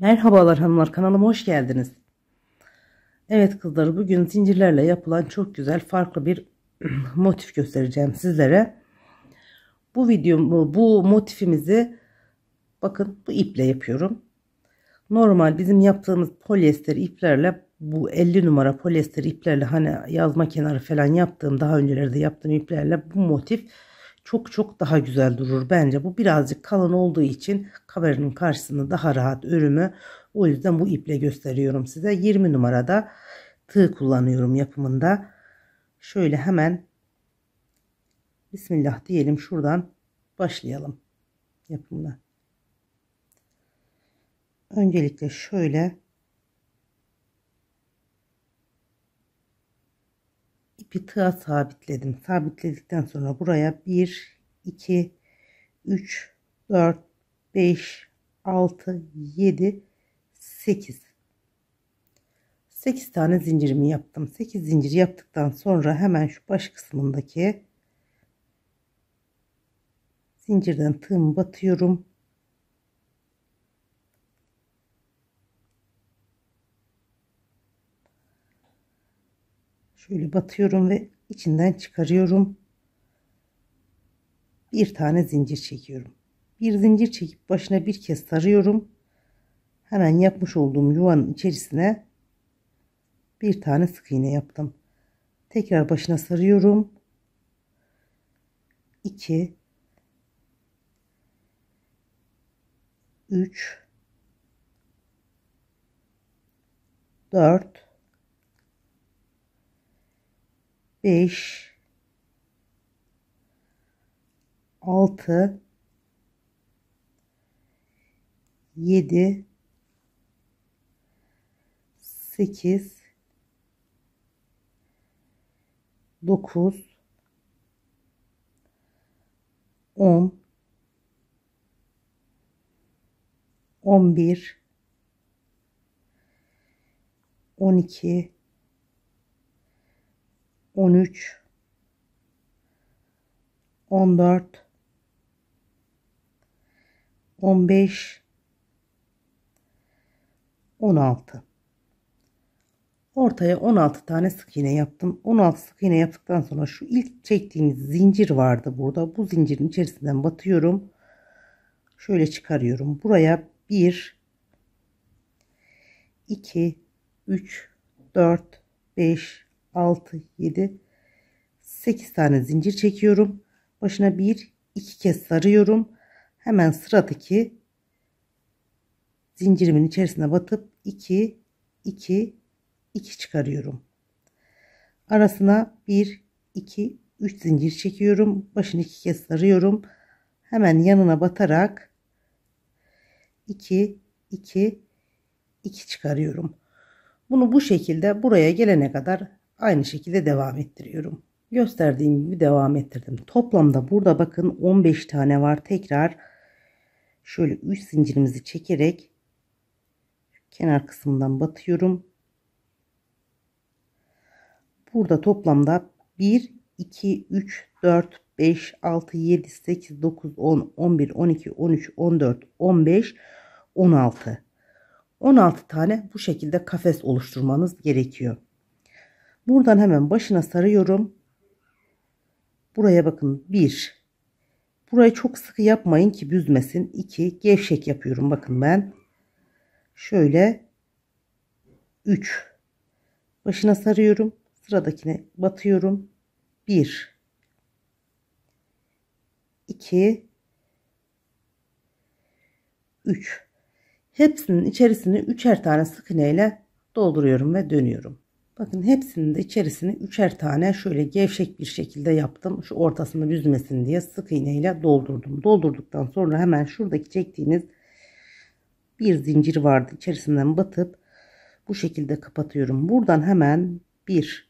Merhabalar hanımlar kanalıma hoş geldiniz. Evet kızlar bugün zincirlerle yapılan çok güzel farklı bir motif göstereceğim sizlere. Bu videomu bu motifimizi bakın bu iple yapıyorum. Normal bizim yaptığımız polyester iplerle bu 50 numara polyester iplerle hani yazma kenarı falan yaptığım daha öncelerde yaptığım iplerle bu motif çok çok daha güzel durur bence. Bu birazcık kalın olduğu için kameranın karşısında daha rahat örümü. O yüzden bu iple gösteriyorum size. 20 numarada tığ kullanıyorum yapımında. Şöyle hemen Bismillah diyelim şuradan başlayalım yapımına. Öncelikle şöyle bir tığa sabitledim. Sabitledikten sonra buraya 1, 2, 3, 4, 5, 6, 7, 8. 8 tane zincirimi yaptım. 8 zincir yaptıktan sonra hemen şu baş kısmındaki zincirden tığımı batıyorum. Şöyle batıyorum ve içinden çıkarıyorum. Bir tane zincir çekiyorum. Bir zincir çekip başına bir kez sarıyorum. Hemen yapmış olduğum yuvanın içerisine bir tane sık iğne yaptım. Tekrar başına sarıyorum. 2 3 4 5 6 7 8 9 10 11 12 13 14 15 16 ortaya 16 tane sık iğne yaptım 16 sık iğne yaptıktan sonra şu ilk çektiğimiz zincir vardı burada bu zincirin içerisinden batıyorum şöyle çıkarıyorum buraya 1 2 3 4 5 6 7 8 tane zincir çekiyorum. Başına bir, iki kez sarıyorum. Hemen sıradaki zincirimin içerisine batıp 2 2 2 çıkarıyorum. Arasına 1 2 3 zincir çekiyorum. Başını iki kez sarıyorum. Hemen yanına batarak 2 2 2 çıkarıyorum. Bunu bu şekilde buraya gelene kadar aynı şekilde devam ettiriyorum. Gösterdiğim gibi devam ettirdim. Toplamda burada bakın 15 tane var. Tekrar şöyle 3 zincirimizi çekerek kenar kısmından batıyorum. Burada toplamda 1, 2, 3, 4, 5, 6, 7, 8, 9, 10, 11, 12, 13, 14, 15, 16. 16 tane bu şekilde kafes oluşturmanız gerekiyor. Buradan hemen başına sarıyorum. Buraya bakın 1. Burayı çok sıkı yapmayın ki büzmesin. 2. Gevşek yapıyorum bakın ben. Şöyle 3. Başına sarıyorum. Sıradakine batıyorum. 1. 2. 3. Hepsinin içerisini üçer tane sık iğneyle dolduruyorum ve dönüyorum. Bakın hepsinin de içerisini üçer tane şöyle gevşek bir şekilde yaptım. Şu ortasını düzmesin diye sık iğneyle doldurdum. Doldurduktan sonra hemen şuradaki çektiğiniz bir zincir vardı. İçerisinden batıp bu şekilde kapatıyorum. Buradan hemen 1,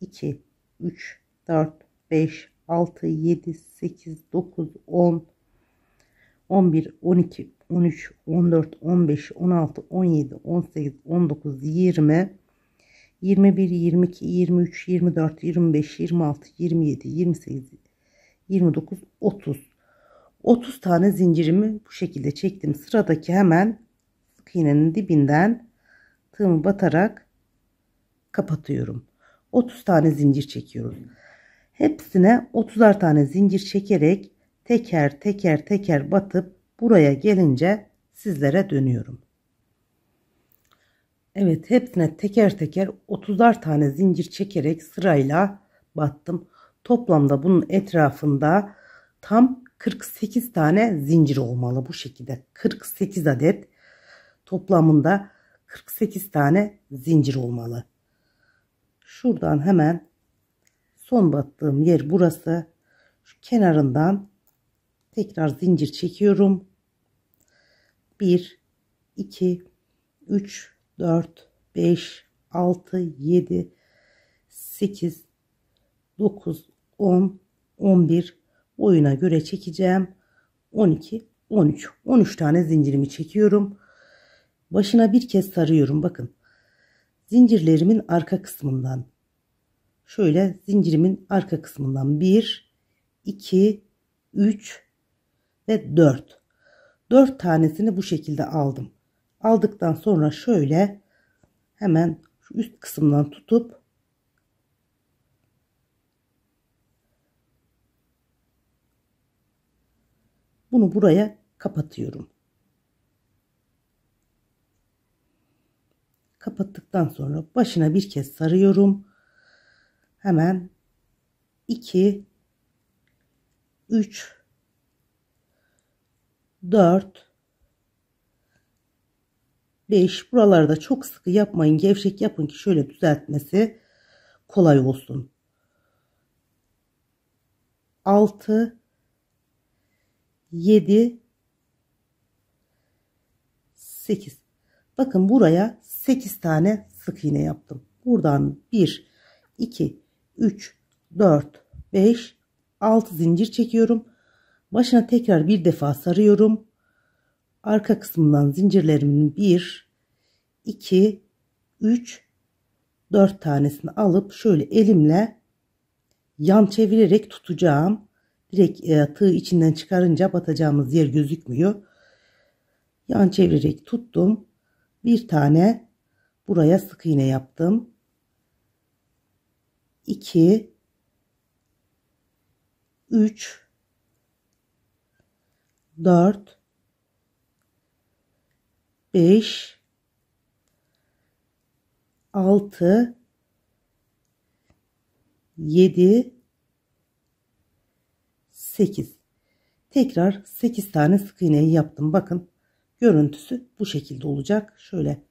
2, 3, 4, 5, 6, 7, 8, 9, 10, 11, 12, 13, 14, 15, 16, 17, 18, 19, 20, 21, 22, 23, 24, 25, 26, 27, 28, 29, 30. 30 tane zincirimi bu şekilde çektim. Sıradaki hemen sık iğnenin dibinden tığımı batarak kapatıyorum. 30 tane zincir çekiyoruz. Hepsine 30'ar tane zincir çekerek teker teker teker batıp buraya gelince sizlere dönüyorum. Evet hepsine teker teker 30'ar tane zincir çekerek sırayla battım. Toplamda bunun etrafında tam 48 tane zincir olmalı bu şekilde. 48 adet toplamında 48 tane zincir olmalı. Şuradan hemen son battığım yer burası. Şu kenarından tekrar zincir çekiyorum. 1 2 3 4, 5, 6, 7, 8, 9, 10, 11 boyuna göre çekeceğim. 12, 13. 13 tane zincirimi çekiyorum. Başına bir kez sarıyorum. Bakın. Zincirlerimin arka kısmından. Şöyle zincirimin arka kısmından 1, 2, 3 ve 4. 4 tanesini bu şekilde aldım aldıktan sonra şöyle hemen şu üst kısımdan tutup bunu buraya kapatıyorum. Kapattıktan sonra başına bir kez sarıyorum. Hemen 2 3 4 5. Buralarda çok sıkı yapmayın. Gevşek yapın ki şöyle düzeltmesi kolay olsun. 6 7 8 Bakın buraya 8 tane sık iğne yaptım. Buradan 1 2 3 4 5 6 zincir çekiyorum. Başına tekrar bir defa sarıyorum arka kısmından zincirlerimin 1 2 3 4 tanesini alıp şöyle elimle yan çevirerek tutacağım. Direkt e, tığ içinden çıkarınca batacağımız yer gözükmüyor. Yan çevirerek tuttum. Bir tane buraya sık iğne yaptım. 2 3 4 5 6 7 8 tekrar 8 tane sık iğneyi yaptım bakın görüntüsü bu şekilde olacak şöyle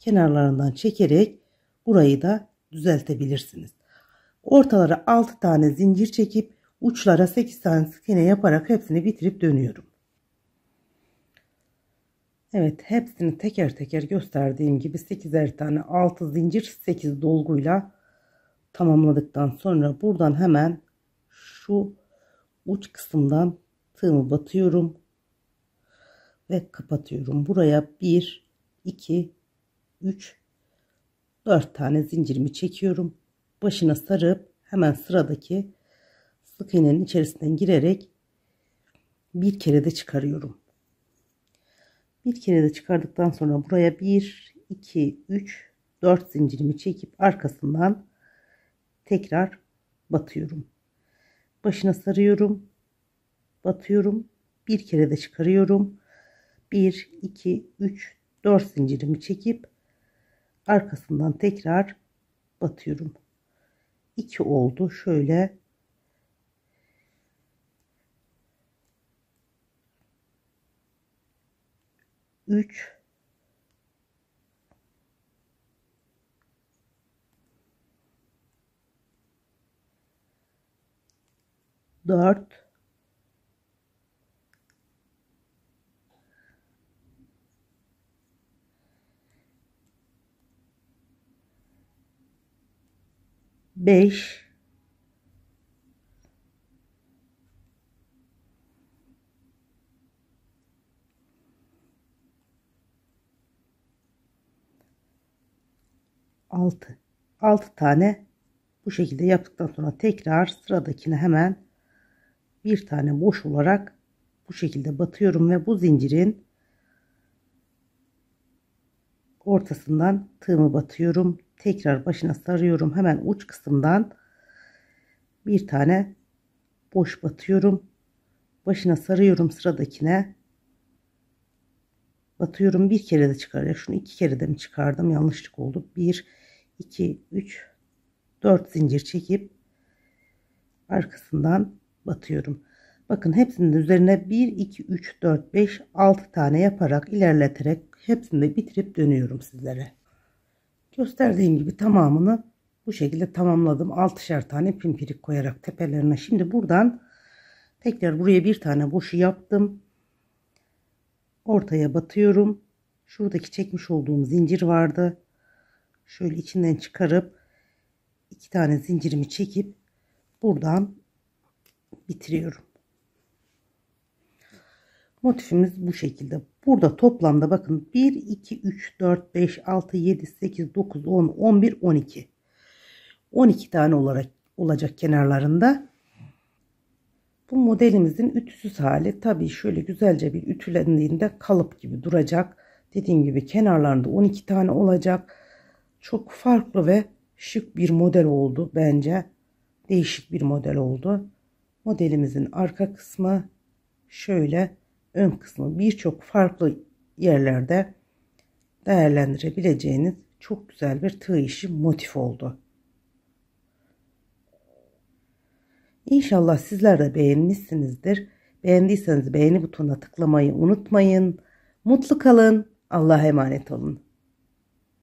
kenarlarından çekerek burayı da düzeltebilirsiniz ortalara 6 tane zincir çekip uçlara 8 tane sık iğne yaparak hepsini bitirip dönüyorum Evet hepsini teker teker gösterdiğim gibi 8'er tane 6 zincir 8 dolguyla tamamladıktan sonra buradan hemen şu uç kısımdan tığımı batıyorum ve kapatıyorum. Buraya 1 2 3 4 tane zincirimi çekiyorum. Başına sarıp hemen sıradaki sık iğnenin içerisinden girerek bir kere de çıkarıyorum bir kere de çıkardıktan sonra buraya 1 2 3 4 zincirimi çekip arkasından tekrar batıyorum başına sarıyorum batıyorum bir kere de çıkarıyorum 1 2 3 4 zincirimi çekip arkasından tekrar batıyorum 2 oldu şöyle 3 4 5 6 6 tane bu şekilde yaptıktan sonra tekrar sıradakine hemen bir tane boş olarak bu şekilde batıyorum ve bu zincirin ortasından tığımı batıyorum tekrar başına sarıyorum hemen uç kısımdan bir tane boş batıyorum başına sarıyorum sıradakine batıyorum bir kere de çıkar şunu iki kere de mi çıkardım yanlışlık oldu 1 2 3 4 zincir çekip arkasından batıyorum bakın hepsinin üzerine 1 2 3 4 5 6 tane yaparak ilerleterek hepsini de bitirip dönüyorum sizlere gösterdiğim gibi tamamını bu şekilde tamamladım 6'şer tane pimpirik koyarak tepelerine şimdi buradan tekrar buraya bir tane boşu yaptım ortaya batıyorum. Şuradaki çekmiş olduğum zincir vardı. Şöyle içinden çıkarıp iki tane zincirimi çekip buradan bitiriyorum. Motifimiz bu şekilde. Burada toplamda bakın 1, 2, 3, 4, 5, 6, 7, 8, 9, 10, 11, 12. 12 tane olarak olacak kenarlarında. Bu modelimizin ütüsüz hali tabii şöyle güzelce bir ütülendiğinde kalıp gibi duracak. Dediğim gibi kenarlarında 12 tane olacak. Çok farklı ve şık bir model oldu bence. Değişik bir model oldu. Modelimizin arka kısmı şöyle ön kısmı birçok farklı yerlerde değerlendirebileceğiniz çok güzel bir tığ işi motif oldu. İnşallah sizler de beğenmişsinizdir. Beğendiyseniz beğeni butonuna tıklamayı unutmayın. Mutlu kalın. Allah'a emanet olun.